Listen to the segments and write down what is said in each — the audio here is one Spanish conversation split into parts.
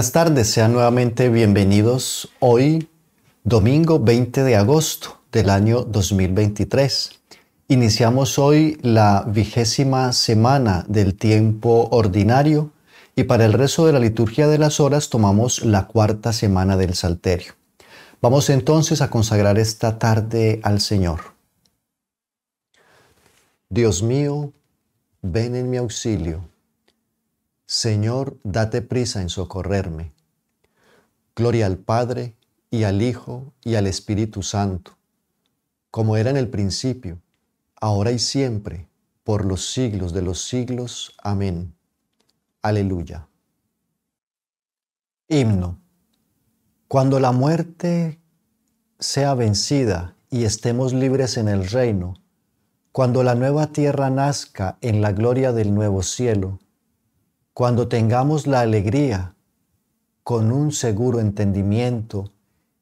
Buenas tardes, sean nuevamente bienvenidos hoy, domingo 20 de agosto del año 2023. Iniciamos hoy la vigésima semana del tiempo ordinario y para el resto de la liturgia de las horas tomamos la cuarta semana del Salterio. Vamos entonces a consagrar esta tarde al Señor. Dios mío, ven en mi auxilio. Señor, date prisa en socorrerme. Gloria al Padre, y al Hijo, y al Espíritu Santo, como era en el principio, ahora y siempre, por los siglos de los siglos. Amén. Aleluya. Himno. Cuando la muerte sea vencida y estemos libres en el reino, cuando la nueva tierra nazca en la gloria del nuevo cielo, cuando tengamos la alegría con un seguro entendimiento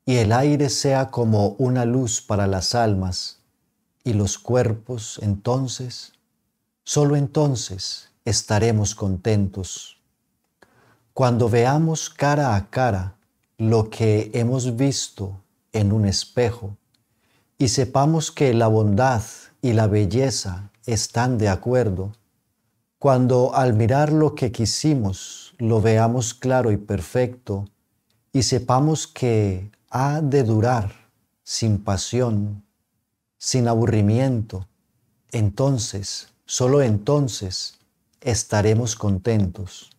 y el aire sea como una luz para las almas y los cuerpos, entonces, solo entonces estaremos contentos. Cuando veamos cara a cara lo que hemos visto en un espejo y sepamos que la bondad y la belleza están de acuerdo, cuando al mirar lo que quisimos lo veamos claro y perfecto y sepamos que ha de durar sin pasión, sin aburrimiento, entonces, solo entonces, estaremos contentos.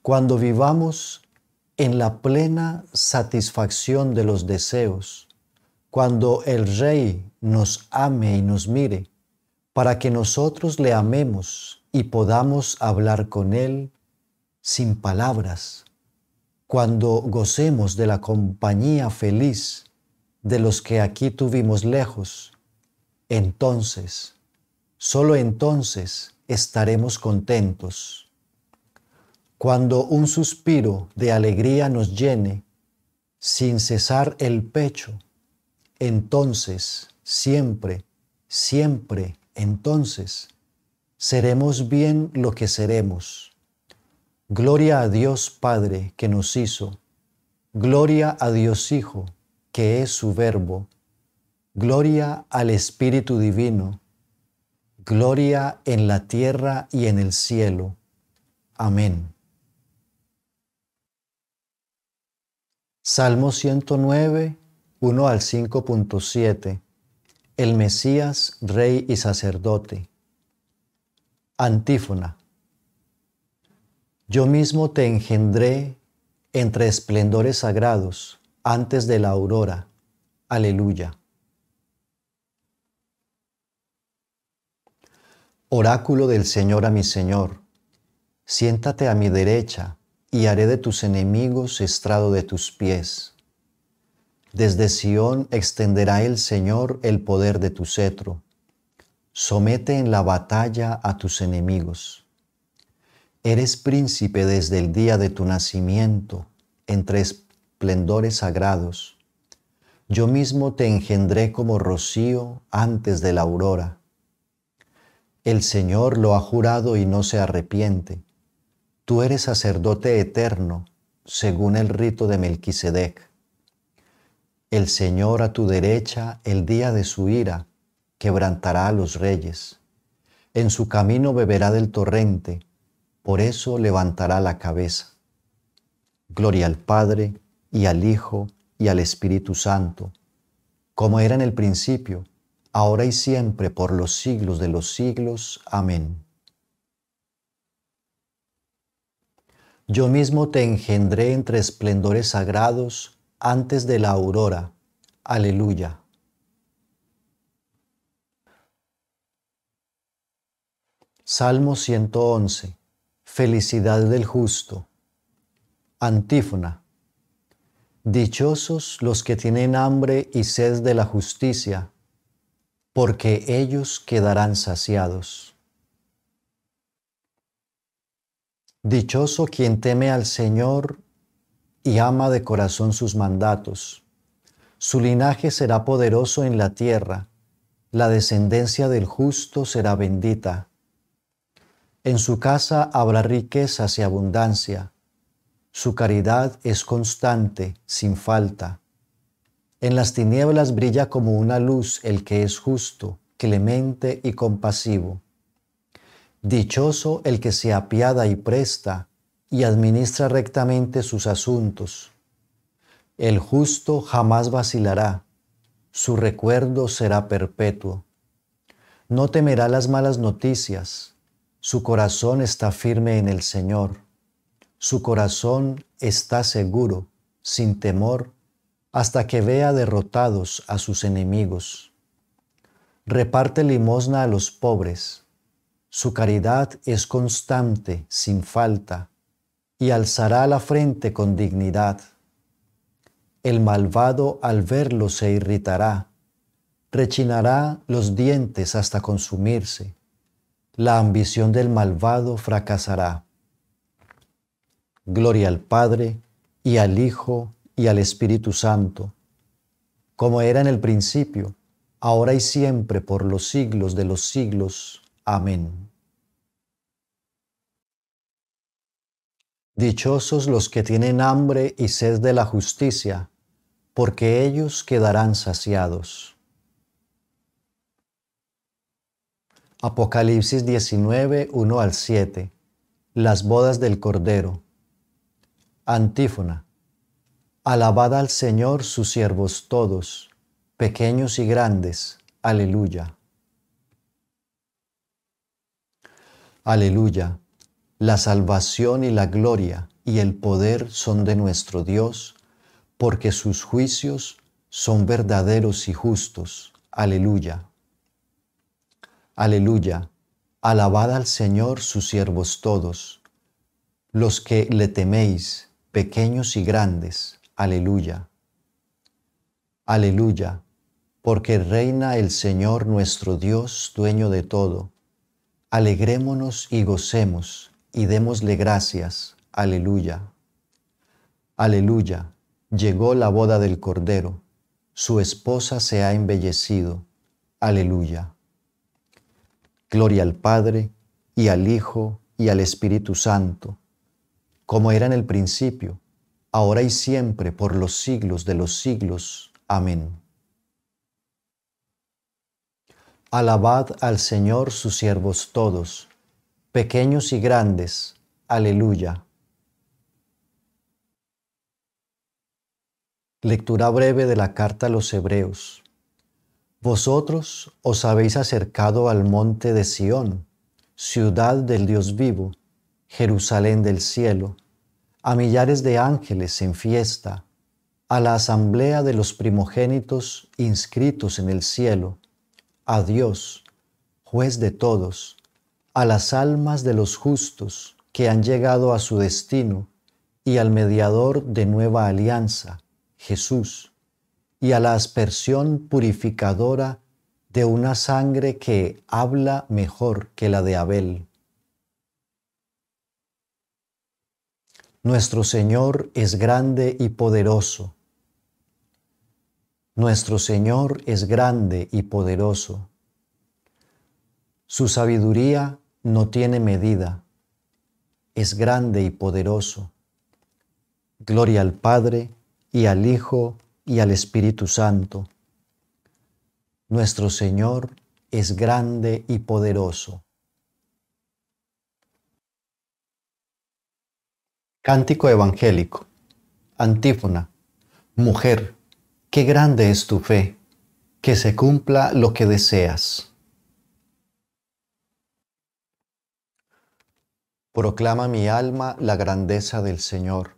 Cuando vivamos en la plena satisfacción de los deseos, cuando el Rey nos ame y nos mire, para que nosotros le amemos y podamos hablar con Él sin palabras, cuando gocemos de la compañía feliz de los que aquí tuvimos lejos, entonces, solo entonces estaremos contentos. Cuando un suspiro de alegría nos llene, sin cesar el pecho, entonces, siempre, siempre, entonces, seremos bien lo que seremos. Gloria a Dios Padre que nos hizo. Gloria a Dios Hijo, que es su verbo. Gloria al Espíritu Divino. Gloria en la tierra y en el cielo. Amén. Salmo 109, 1 al 5.7. El Mesías, Rey y Sacerdote. Antífona. Yo mismo te engendré entre esplendores sagrados antes de la aurora. Aleluya. Oráculo del Señor a mi Señor, siéntate a mi derecha y haré de tus enemigos estrado de tus pies. Desde Sión extenderá el Señor el poder de tu cetro Somete en la batalla a tus enemigos. Eres príncipe desde el día de tu nacimiento, entre esplendores sagrados. Yo mismo te engendré como rocío antes de la aurora. El Señor lo ha jurado y no se arrepiente. Tú eres sacerdote eterno, según el rito de Melquisedec. El Señor a tu derecha el día de su ira quebrantará a los reyes. En su camino beberá del torrente, por eso levantará la cabeza. Gloria al Padre, y al Hijo, y al Espíritu Santo, como era en el principio, ahora y siempre, por los siglos de los siglos. Amén. Yo mismo te engendré entre esplendores sagrados antes de la aurora. Aleluya. Salmo 111. Felicidad del justo. Antífona. Dichosos los que tienen hambre y sed de la justicia, porque ellos quedarán saciados. Dichoso quien teme al Señor y ama de corazón sus mandatos. Su linaje será poderoso en la tierra, la descendencia del justo será bendita. En su casa habrá riquezas y abundancia. Su caridad es constante, sin falta. En las tinieblas brilla como una luz el que es justo, clemente y compasivo. Dichoso el que se apiada y presta y administra rectamente sus asuntos. El justo jamás vacilará, su recuerdo será perpetuo. No temerá las malas noticias, su corazón está firme en el Señor. Su corazón está seguro, sin temor, hasta que vea derrotados a sus enemigos. Reparte limosna a los pobres. Su caridad es constante, sin falta, y alzará la frente con dignidad. El malvado al verlo se irritará, rechinará los dientes hasta consumirse la ambición del malvado fracasará. Gloria al Padre y al Hijo y al Espíritu Santo, como era en el principio, ahora y siempre, por los siglos de los siglos. Amén. Dichosos los que tienen hambre y sed de la justicia, porque ellos quedarán saciados. Apocalipsis 19, 1 al 7. Las bodas del Cordero. Antífona. Alabad al Señor sus siervos todos, pequeños y grandes. Aleluya. Aleluya. La salvación y la gloria y el poder son de nuestro Dios, porque sus juicios son verdaderos y justos. Aleluya. Aleluya. Alabad al Señor sus siervos todos, los que le teméis, pequeños y grandes. Aleluya. Aleluya, porque reina el Señor nuestro Dios, dueño de todo. Alegrémonos y gocemos y démosle gracias. Aleluya. Aleluya, llegó la boda del Cordero, su esposa se ha embellecido. Aleluya. Gloria al Padre y al Hijo y al Espíritu Santo, como era en el principio, ahora y siempre, por los siglos de los siglos. Amén. Alabad al Señor sus siervos todos, pequeños y grandes. Aleluya. Lectura breve de la carta a los Hebreos. Vosotros os habéis acercado al monte de Sión, ciudad del Dios vivo, Jerusalén del cielo, a millares de ángeles en fiesta, a la asamblea de los primogénitos inscritos en el cielo, a Dios, juez de todos, a las almas de los justos que han llegado a su destino y al mediador de nueva alianza, Jesús y a la aspersión purificadora de una sangre que habla mejor que la de Abel. Nuestro Señor es grande y poderoso. Nuestro Señor es grande y poderoso. Su sabiduría no tiene medida. Es grande y poderoso. Gloria al Padre y al Hijo y al Espíritu Santo. Nuestro Señor es grande y poderoso. Cántico Evangélico. Antífona. Mujer, qué grande es tu fe, que se cumpla lo que deseas. Proclama mi alma la grandeza del Señor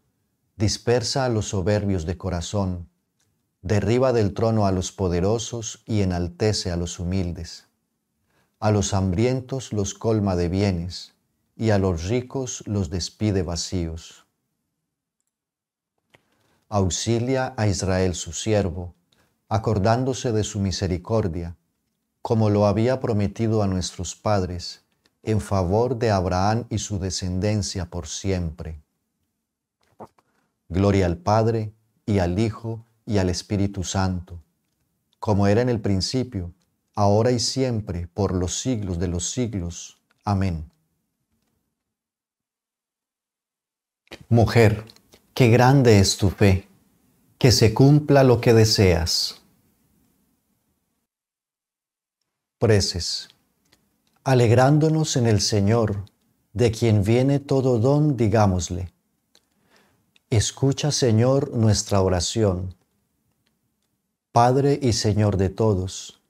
Dispersa a los soberbios de corazón, derriba del trono a los poderosos y enaltece a los humildes. A los hambrientos los colma de bienes y a los ricos los despide vacíos. Auxilia a Israel su siervo, acordándose de su misericordia, como lo había prometido a nuestros padres, en favor de Abraham y su descendencia por siempre. Gloria al Padre y al Hijo y al Espíritu Santo, como era en el principio, ahora y siempre, por los siglos de los siglos. Amén. Mujer, qué grande es tu fe, que se cumpla lo que deseas. Preces, alegrándonos en el Señor, de quien viene todo don, digámosle. Escucha, Señor, nuestra oración. Padre y Señor de todos,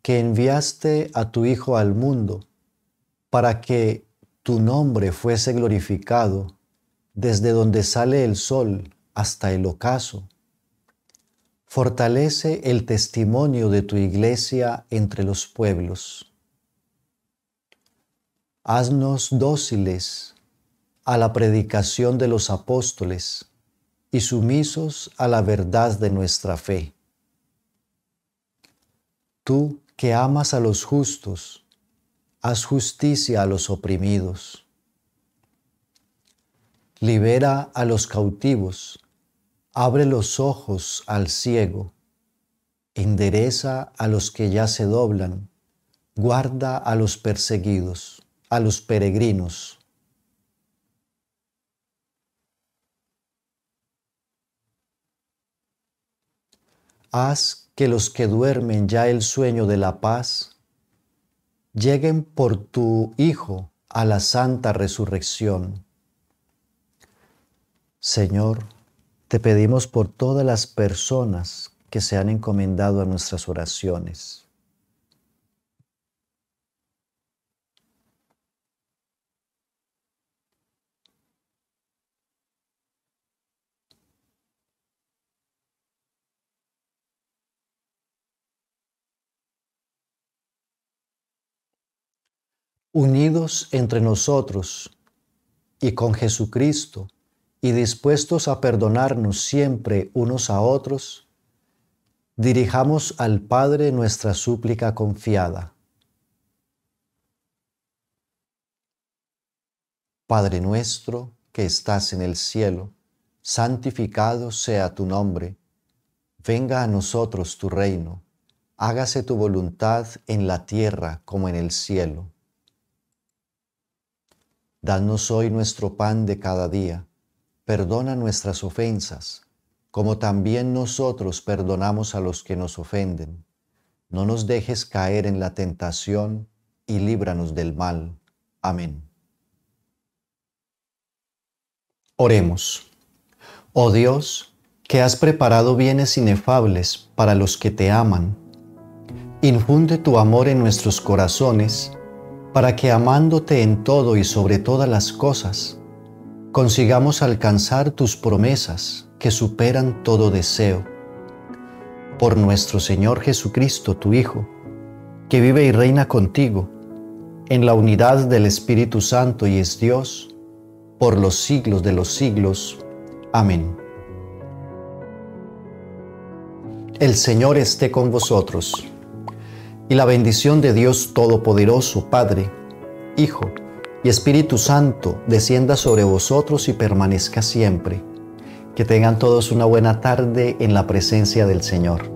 que enviaste a tu Hijo al mundo para que tu nombre fuese glorificado desde donde sale el sol hasta el ocaso. Fortalece el testimonio de tu iglesia entre los pueblos. Haznos dóciles a la predicación de los apóstoles y sumisos a la verdad de nuestra fe. Tú que amas a los justos, haz justicia a los oprimidos. Libera a los cautivos, abre los ojos al ciego, endereza a los que ya se doblan, guarda a los perseguidos, a los peregrinos Haz que los que duermen ya el sueño de la paz lleguen por tu Hijo a la santa resurrección. Señor, te pedimos por todas las personas que se han encomendado a nuestras oraciones. unidos entre nosotros y con Jesucristo y dispuestos a perdonarnos siempre unos a otros, dirijamos al Padre nuestra súplica confiada. Padre nuestro que estás en el cielo, santificado sea tu nombre, venga a nosotros tu reino, hágase tu voluntad en la tierra como en el cielo. Danos hoy nuestro pan de cada día. Perdona nuestras ofensas, como también nosotros perdonamos a los que nos ofenden. No nos dejes caer en la tentación y líbranos del mal. Amén. Oremos. Oh Dios, que has preparado bienes inefables para los que te aman, infunde tu amor en nuestros corazones para que amándote en todo y sobre todas las cosas, consigamos alcanzar tus promesas que superan todo deseo. Por nuestro Señor Jesucristo, tu Hijo, que vive y reina contigo, en la unidad del Espíritu Santo y es Dios, por los siglos de los siglos. Amén. El Señor esté con vosotros y la bendición de Dios Todopoderoso, Padre, Hijo y Espíritu Santo descienda sobre vosotros y permanezca siempre. Que tengan todos una buena tarde en la presencia del Señor.